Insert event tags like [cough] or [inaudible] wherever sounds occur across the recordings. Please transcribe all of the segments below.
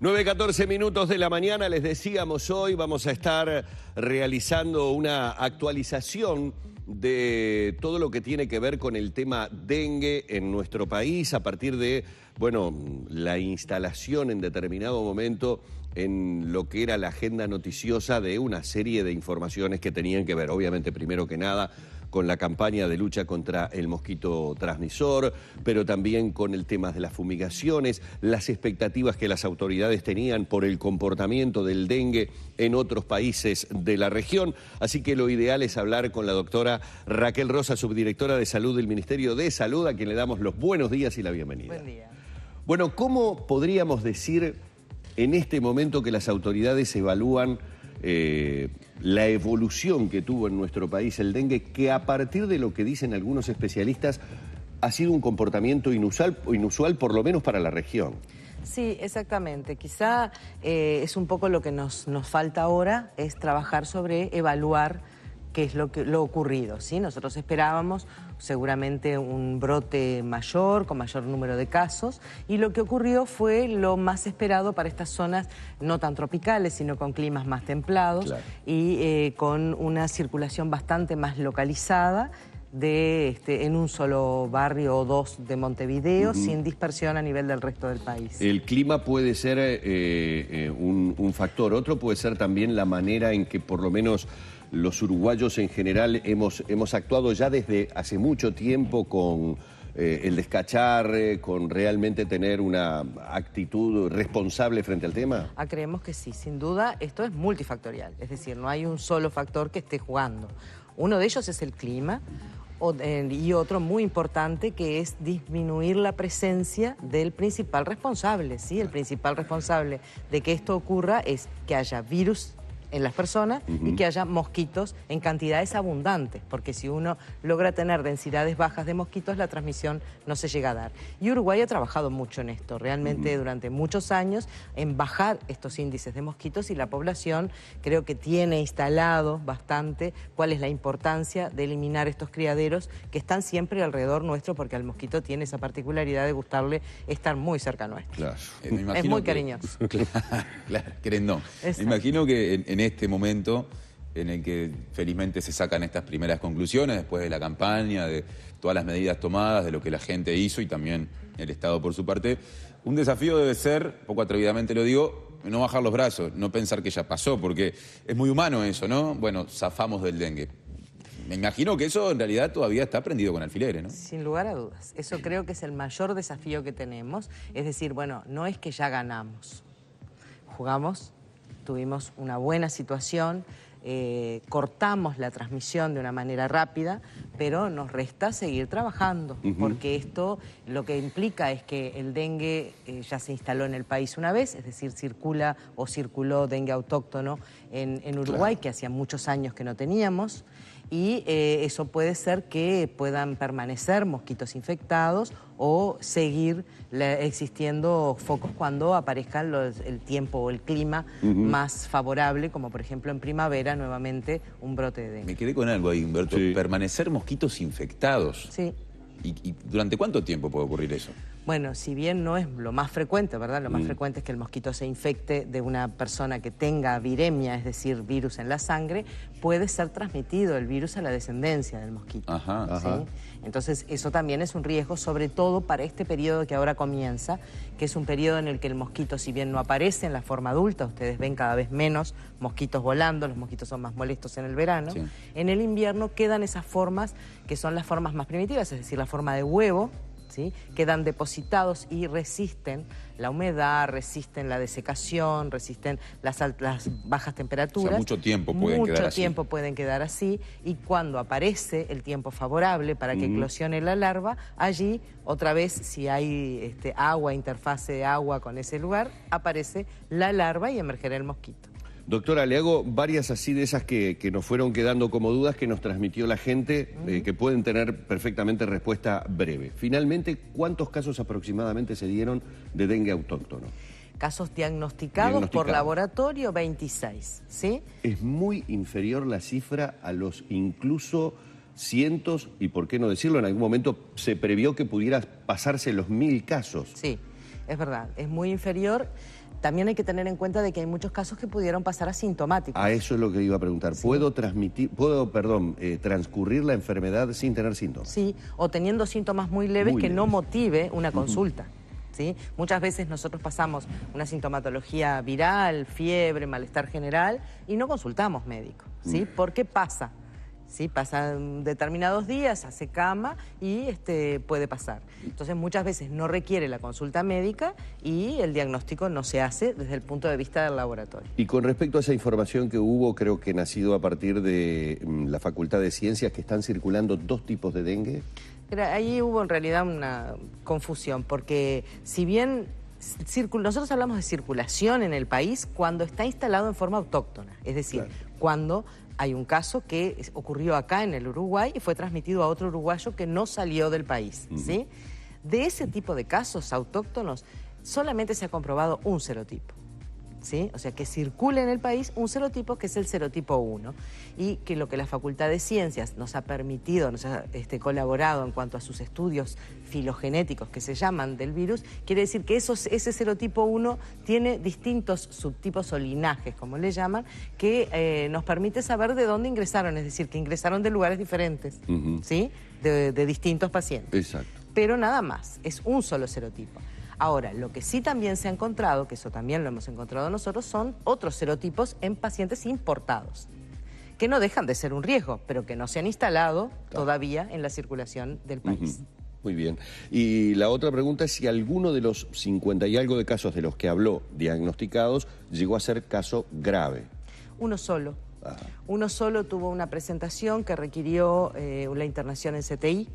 9.14 minutos de la mañana, les decíamos hoy, vamos a estar realizando una actualización de todo lo que tiene que ver con el tema dengue en nuestro país a partir de, bueno, la instalación en determinado momento en lo que era la agenda noticiosa de una serie de informaciones que tenían que ver, obviamente, primero que nada, con la campaña de lucha contra el mosquito transmisor, pero también con el tema de las fumigaciones, las expectativas que las autoridades tenían por el comportamiento del dengue en otros países de la región. Así que lo ideal es hablar con la doctora Raquel Rosa, subdirectora de salud del Ministerio de Salud, a quien le damos los buenos días y la bienvenida. Buen día. Bueno, ¿cómo podríamos decir en este momento que las autoridades evalúan eh, la evolución que tuvo en nuestro país el dengue, que a partir de lo que dicen algunos especialistas ha sido un comportamiento inusual, inusual por lo menos para la región. Sí, exactamente. Quizá eh, es un poco lo que nos, nos falta ahora, es trabajar sobre evaluar qué es lo, que, lo ocurrido. ¿sí? Nosotros esperábamos seguramente un brote mayor, con mayor número de casos, y lo que ocurrió fue lo más esperado para estas zonas no tan tropicales, sino con climas más templados y eh, con una circulación bastante más localizada este, en un solo barrio o dos de Montevideo, sin dispersión a nivel del resto del país. El clima puede ser eh, eh, un factor, otro puede ser también la manera en que por lo menos los uruguayos en general hemos, hemos actuado ya desde hace mucho tiempo con eh, el descacharre, con realmente tener una actitud responsable frente al tema? Ah, creemos que sí, sin duda esto es multifactorial, es decir, no hay un solo factor que esté jugando. Uno de ellos es el clima eh, y otro muy importante que es disminuir la presencia del principal responsable. ¿sí? El principal responsable de que esto ocurra es que haya virus en las personas y que haya mosquitos en cantidades abundantes, porque si uno logra tener densidades bajas de mosquitos, la transmisión no se llega a dar. Y Uruguay ha trabajado mucho en esto, realmente durante muchos años, en bajar estos índices de mosquitos y la población creo que tiene instalado bastante cuál es la importancia de eliminar estos criaderos que están siempre alrededor nuestro, porque al mosquito tiene esa particularidad de gustarle estar muy cerca nuestro. Claro. Eh, es muy cariñoso. no. [laughs] Me imagino que en en este momento en el que felizmente se sacan estas primeras conclusiones después de la campaña, de todas las medidas tomadas, de lo que la gente hizo y también el Estado por su parte. Un desafío debe ser, poco atrevidamente lo digo, no bajar los brazos, no pensar que ya pasó, porque es muy humano eso, ¿no? Bueno, zafamos del dengue. Me imagino que eso en realidad todavía está aprendido con alfileres, ¿no? Sin lugar a dudas. Eso creo que es el mayor desafío que tenemos. Es decir, bueno, no es que ya ganamos. Jugamos tuvimos una buena situación, eh, cortamos la transmisión de una manera rápida, pero nos resta seguir trabajando, porque esto lo que implica es que el dengue eh, ya se instaló en el país una vez, es decir, circula o circuló dengue autóctono en, Uruguay, que hacía muchos años que no teníamos y eh, eso puede ser que puedan permanecer mosquitos infectados o seguir existiendo focos cuando aparezca el tiempo o el clima más favorable, como por ejemplo en primavera nuevamente un brote de Me quedé con algo ahí, Humberto. Permanecer mosquitos infectados. Sí. ¿Y durante cuánto tiempo puede ocurrir eso? Bueno, si bien no es lo más frecuente, ¿verdad? Lo más mm. frecuente es que el mosquito se infecte de una persona que tenga viremia, es decir, virus en la sangre, puede ser transmitido el virus a la descendencia del mosquito. Ajá, Entonces, eso también es un riesgo, sobre todo para este periodo que ahora comienza, que es un periodo en el que el mosquito, si bien no aparece en la forma adulta, ustedes ven cada vez menos mosquitos volando, los mosquitos son más molestos en el verano, en el invierno quedan esas formas que son las formas más primitivas, es decir, la forma de huevo, quedan depositados y resisten la humedad, resisten la desecación, resisten las, altas, bajas temperaturas. mucho tiempo pueden quedar así. Mucho tiempo pueden quedar así y cuando aparece el tiempo favorable para que eclosione la larva, allí otra vez si hay este, agua, interfase de agua con ese lugar, aparece la larva y emergerá el mosquito. Doctora, le hago varias así de esas que, nos fueron quedando como dudas que nos transmitió la gente, eh, que pueden tener perfectamente respuesta breve. Finalmente, ¿cuántos casos aproximadamente se dieron de dengue autóctono? Casos diagnosticados por laboratorio, 26, ¿sí? Es muy inferior la cifra a los incluso cientos, y por qué no decirlo, en algún momento se previó que pudiera pasarse los mil casos. Sí es verdad, es muy inferior. También hay que tener en cuenta de que hay muchos casos que pudieron pasar asintomáticos. A eso es lo que iba a preguntar. ¿Puedo transmitir, puedo, perdón, eh, transcurrir la enfermedad sin tener síntomas? Sí, o teniendo síntomas muy leves que no motive una consulta. ¿Sí? Muchas veces nosotros pasamos una sintomatología viral, fiebre, malestar general y no consultamos médico, ¿sí? Mm. ¿Por qué pasa? ¿sí? Pasan determinados días, hace cama y este, puede pasar. Entonces muchas veces no requiere la consulta médica y el diagnóstico no se hace desde el punto de vista del laboratorio. Y con respecto a esa información que hubo, creo que nacido a partir de mm, la Facultad de Ciencias, que están circulando dos tipos de dengue. Ahí hubo en realidad una confusión, porque si bien nosotros hablamos de circulación en el país cuando está instalado en forma autóctona, es decir, cuando hay un caso que ocurrió acá en el Uruguay y fue transmitido a otro uruguayo que no salió del país, ¿sí? De ese tipo de casos autóctonos solamente se ha comprobado un serotipo. O sea, que circule en el país un serotipo que es el serotipo 1 y que lo que la Facultad de Ciencias nos ha permitido, nos ha este, colaborado en cuanto a sus estudios filogenéticos que se llaman del virus, quiere decir que ese serotipo 1 tiene distintos subtipos o linajes, como le llaman, que eh, nos permite saber de dónde ingresaron, es decir, que ingresaron de lugares diferentes, ¿sí? De, de distintos pacientes. Exacto. Pero nada más, es un solo serotipo. Ahora, lo que sí también se ha encontrado, que eso también lo hemos encontrado nosotros, son otros serotipos en pacientes importados, que no dejan de ser un riesgo, pero que no se han instalado todavía en la circulación del país. Muy bien. Y la otra pregunta es si alguno de los 50 y algo de casos de los que habló diagnosticados llegó a ser caso grave. Uno solo. Uno solo tuvo una presentación que requirió una eh, internación en CTI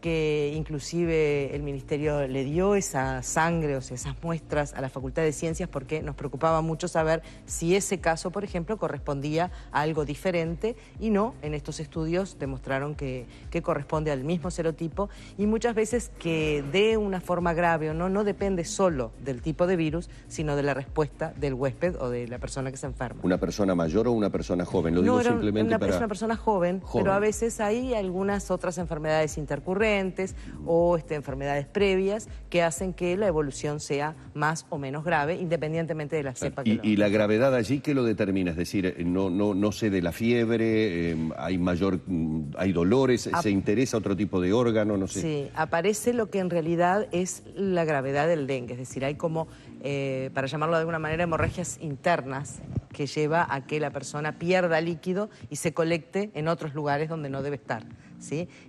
que inclusive el Ministerio le dio esa sangre, o sea, esas muestras a la Facultad de Ciencias porque nos preocupaba mucho saber si ese caso, por ejemplo, correspondía a algo diferente y no, en estos estudios demostraron que, que corresponde al mismo serotipo y muchas veces que de una forma grave o no, no depende solo del tipo de virus, sino de la respuesta del huésped o de la persona que se enferma. ¿Una persona mayor o una persona joven? Lo digo simplemente una, una persona joven, pero a veces hay algunas otras enfermedades intercurrentes o este, enfermedades previas que hacen que la evolución sea más o menos grave, independientemente de la cepa y, que lo... y la gravedad allí, ¿qué lo determina? Es decir, no, no, no de la fiebre, em, hay mayor, mm, hay dolores, se interesa otro tipo de órgano, no sé. Sí, aparece lo que en realidad es la gravedad del dengue, es decir, hay como, eh, para llamarlo de alguna manera, hemorragias internas que lleva a que la persona pierda líquido y se colecte en otros lugares donde no debe estar.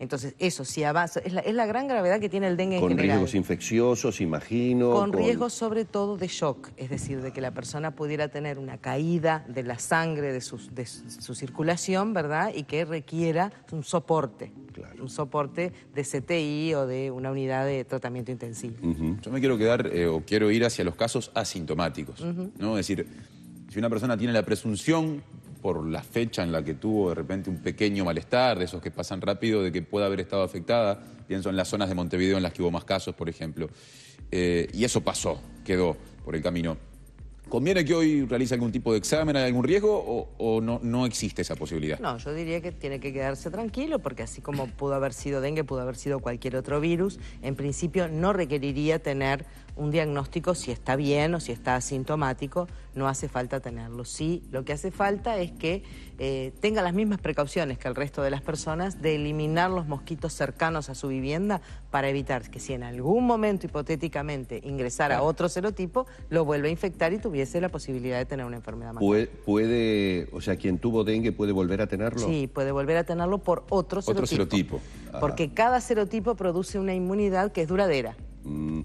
Entonces, eso, sí avanza, es la, es la gran gravedad que tiene el dengue con en general. Con riesgos infecciosos, imagino. Con, riesgos sobre todo de shock, es decir, de que la persona pudiera tener una caída de la sangre, de, su circulación, ¿verdad? Y que requiera un soporte, un soporte de CTI o de una unidad de tratamiento intensivo. Yo me quiero quedar eh, o quiero ir hacia los casos asintomáticos, ¿no? Es decir, si una persona tiene la presunción por la fecha en la que tuvo de repente un pequeño malestar, de esos que pasan rápido, de que pueda haber estado afectada. Pienso en las zonas de Montevideo en las que hubo más casos, por ejemplo. Eh, y eso pasó, quedó por el camino. ¿Conviene que hoy realice algún tipo de examen, hay algún riesgo o, no, no existe esa posibilidad? No, yo diría que tiene que quedarse tranquilo porque así como pudo haber sido dengue, pudo haber sido cualquier otro virus, en principio no requeriría tener un diagnóstico si está bien o si está asintomático, no hace falta tenerlo. Sí, lo que hace falta es que eh, tenga las mismas precauciones que el resto de las personas de eliminar los mosquitos cercanos a su vivienda para evitar que si en algún momento hipotéticamente ingresara otro serotipo, lo vuelva a infectar y tuviese la posibilidad de tener una enfermedad más. Puede, puede, o sea, quien tuvo dengue puede volver a tenerlo. Sí, puede volver a tenerlo por Otro serotipo. Porque cada serotipo produce una inmunidad que es duradera.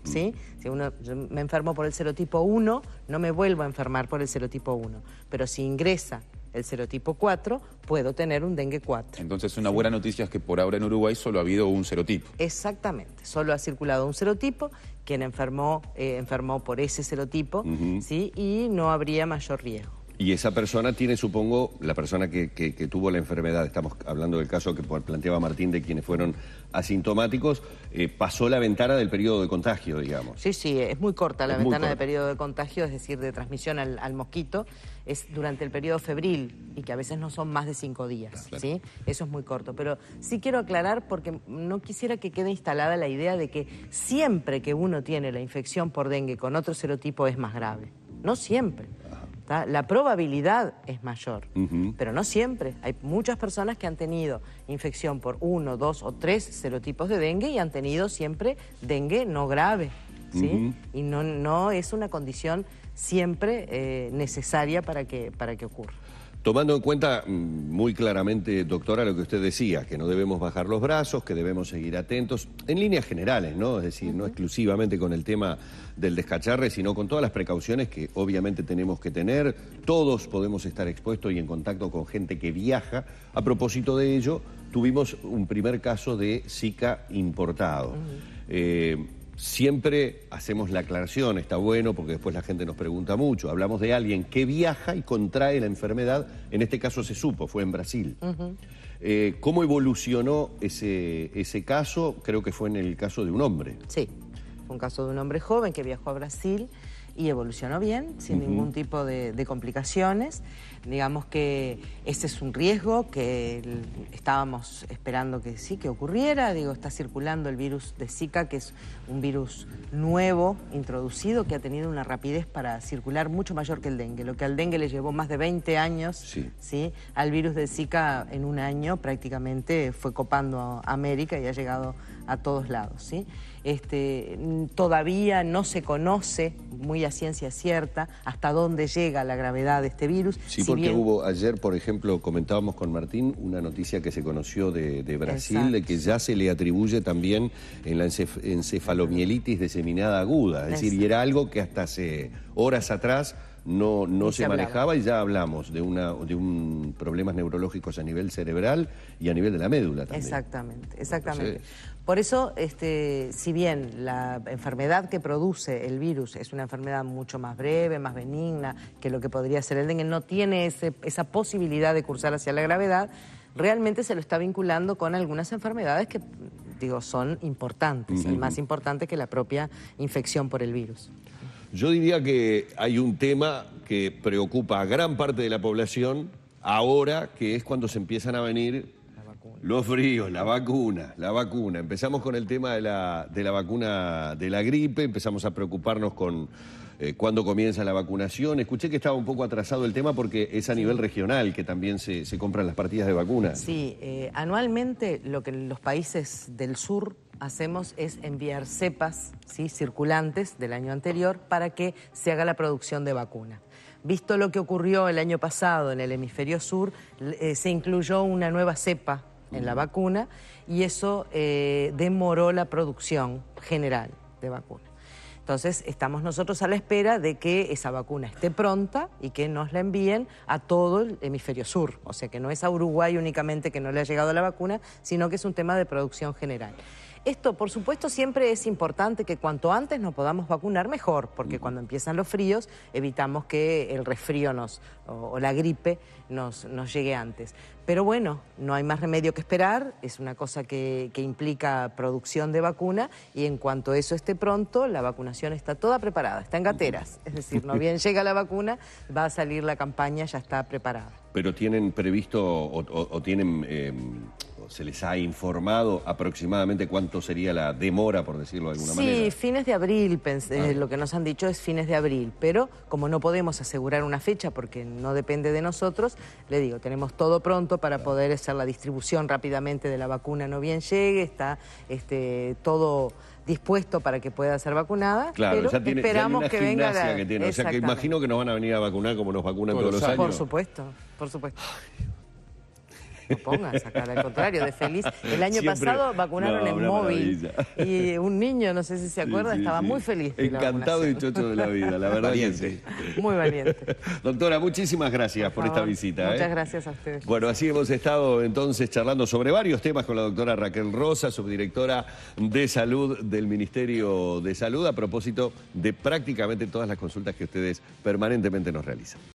¿Sí? Si uno, me enfermo por el serotipo 1, no me vuelvo a enfermar por el serotipo 1. Pero si ingresa el serotipo 4, puedo tener un dengue 4. Entonces, una buena noticia es que por ahora en Uruguay solo ha habido un serotipo. Exactamente, solo ha circulado un serotipo, quien enfermó, eh, enfermó por ese serotipo, ¿sí? y no habría mayor riesgo. Y esa persona tiene, supongo, la persona que, tuvo la enfermedad, estamos hablando del caso que planteaba Martín de quienes fueron asintomáticos, eh, pasó la ventana del periodo de contagio, digamos. Sí, sí, es muy corta la ventana de periodo de contagio, es decir, de transmisión al, mosquito, es durante el periodo febril y que a veces no son más de cinco días, ¿sí? Eso es muy corto. Pero sí quiero aclarar porque no quisiera que quede instalada la idea de que siempre que uno tiene la infección por dengue con otro serotipo es más grave. No siempre. La probabilidad es mayor, pero no siempre. Hay muchas personas que han tenido infección por uno, dos o tres serotipos de dengue y han tenido siempre dengue no grave. ¿sí? Y no, no es una condición siempre eh, necesaria para que, para que ocurra. Tomando en cuenta mm, muy claramente, doctora, lo que usted decía, que no debemos bajar los brazos, que debemos seguir atentos, en líneas generales, ¿no? Es decir, no exclusivamente con el tema del descacharre, sino con todas las precauciones que obviamente tenemos que tener. Todos podemos estar expuestos y en contacto con gente que viaja. A propósito de ello, tuvimos un primer caso de Zika importado. Siempre hacemos la aclaración, está bueno porque después la gente nos pregunta mucho. Hablamos de alguien que viaja y contrae la enfermedad, en este caso se supo, fue en Brasil. Eh, ¿Cómo evolucionó ese, ese caso? Creo que fue en el caso de un hombre. Sí, fue un caso de un hombre joven que viajó a Brasil y evolucionó bien, sin ningún tipo de, complicaciones. Digamos que ese es un riesgo que estábamos esperando que sí, que ocurriera. Digo, está circulando el virus de Zika, que es un virus nuevo, introducido, que ha tenido una rapidez para circular mucho mayor que el dengue. Lo que al dengue le llevó más de 20 años, sí. al virus de Zika en un año prácticamente fue copando a América y ha llegado a todos lados. ¿sí? Este, todavía no se conoce muy a ciencia cierta hasta dónde llega la gravedad de este virus. Sí, porque hubo ayer, por ejemplo, comentábamos con Martín una noticia que se conoció de, Brasil, de que ya se le atribuye también en la encefalomielitis diseminada aguda. Es decir, y era algo que hasta hace horas atrás no, se, manejaba y ya hablamos de, de problemas neurológicos a nivel cerebral y a nivel de la médula también. Exactamente, exactamente. Por eso, este, si bien la enfermedad que produce el virus es una enfermedad mucho más breve, más benigna que lo que podría ser el dengue, no tiene esa posibilidad de cursar hacia la gravedad, realmente se lo está vinculando con algunas enfermedades que digo, son importantes, El y más importantes que la propia infección por el virus. Yo diría que hay un tema que preocupa a gran parte de la población ahora, que es cuando se empiezan a venir los fríos, la vacuna, la vacuna. Empezamos con el tema de la, de la vacuna de la gripe, empezamos a preocuparnos con eh, cuándo comienza la vacunación. Escuché que estaba un poco atrasado el tema porque es a nivel regional que también se, compran las partidas de vacunas. Sí, eh, anualmente lo que los países del sur hacemos es enviar cepas ¿sí? circulantes del año anterior para que se haga la producción de vacuna. Visto lo que ocurrió el año pasado en el hemisferio sur, eh, se incluyó una nueva cepa en la vacuna y eso demoró la producción general de vacunas. Entonces, estamos nosotros a la espera de que esa vacuna esté pronta y que nos la envíen a todo el hemisferio sur. O sea, que no es a Uruguay únicamente que no le ha llegado la vacuna, sino que es un tema de producción general. Esto, por supuesto, siempre es importante que cuanto antes nos podamos vacunar mejor, porque cuando empiezan los fríos evitamos que el resfrío nos, o, la gripe nos, nos, llegue antes. Pero bueno, no hay más remedio que esperar, es una cosa que, implica producción de vacuna y en cuanto eso esté pronto, la vacunación está toda preparada, está en gateras. Es decir, no [laughs] bien llega la vacuna, va a salir la campaña, ya está preparada. Pero tienen previsto o, tienen... Em, ¿Se les ha informado aproximadamente cuánto sería la demora, por decirlo de alguna manera? Sí, fines de abril, ah. lo que nos han dicho es fines de abril, pero como no podemos asegurar una fecha porque no depende de nosotros, le digo, tenemos todo pronto para poder hacer la distribución rápidamente de la vacuna no bien llegue, está este, todo dispuesto para que pueda ser vacunada. Claro, esperamos que venga O sea que imagino que nos van a venir a vacunar como nos vacunan todos, los años. Por supuesto, por supuesto pongas sacar al contrario, de feliz. El año pasado vacunaron en móvil y un niño, no sé si se acuerda, estaba muy feliz. Encantado y chocho de la vida, la verdad muy valiente. Doctora, muchísimas gracias por, esta visita. ¿eh? Muchas gracias a ustedes. Bueno, así hemos estado entonces charlando sobre varios temas con la doctora Raquel Rosa, subdirectora de Salud del Ministerio de Salud, a propósito de prácticamente todas las consultas que ustedes permanentemente nos realizan.